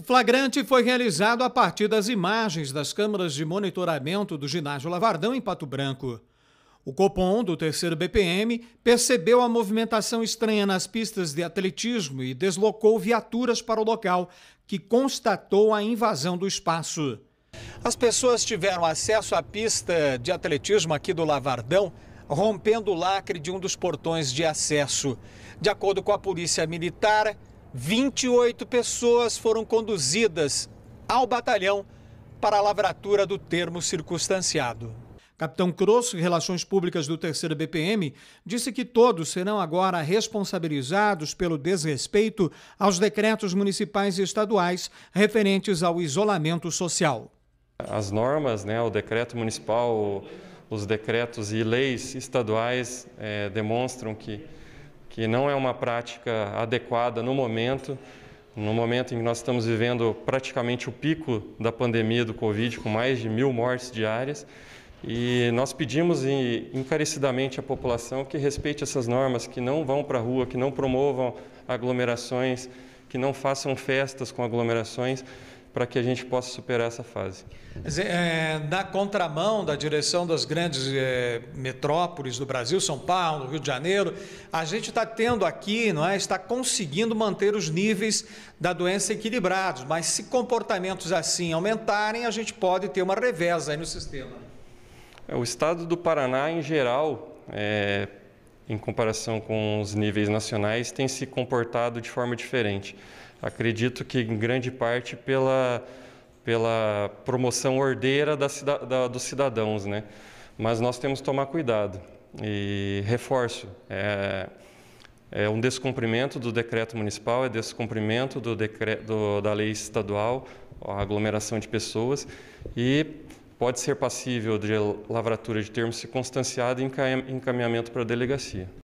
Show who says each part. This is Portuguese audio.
Speaker 1: O flagrante foi realizado a partir das imagens das câmeras de monitoramento do ginásio Lavardão em Pato Branco. O Copom do 3 BPM percebeu a movimentação estranha nas pistas de atletismo e deslocou viaturas para o local, que constatou a invasão do espaço. As pessoas tiveram acesso à pista de atletismo aqui do Lavardão, rompendo o lacre de um dos portões de acesso. De acordo com a Polícia Militar, 28 pessoas foram conduzidas ao batalhão para a lavratura do termo circunstanciado. Capitão Crosso, Relações Públicas do 3 BPM, disse que todos serão agora responsabilizados pelo desrespeito aos decretos municipais e estaduais referentes ao isolamento social.
Speaker 2: As normas, né, o decreto municipal, os decretos e leis estaduais é, demonstram que que não é uma prática adequada no momento, no momento em que nós estamos vivendo praticamente o pico da pandemia do Covid, com mais de mil mortes diárias. E nós pedimos encarecidamente à população que respeite essas normas, que não vão para a rua, que não promovam aglomerações, que não façam festas com aglomerações para que a gente possa superar essa fase.
Speaker 1: É, na contramão da direção das grandes é, metrópoles do Brasil, São Paulo, Rio de Janeiro, a gente está tendo aqui, não é, está conseguindo manter os níveis da doença equilibrados, mas se comportamentos assim aumentarem, a gente pode ter uma revesa aí no sistema.
Speaker 2: É, o estado do Paraná, em geral, é, em comparação com os níveis nacionais, tem se comportado de forma diferente. Acredito que, em grande parte, pela, pela promoção ordeira da, da, dos cidadãos, né? Mas nós temos que tomar cuidado. E reforço, é, é um descumprimento do decreto municipal, é descumprimento do decreto, do, da lei estadual, a aglomeração de pessoas e pode ser passível de lavratura de termo se e encaminhamento para a delegacia.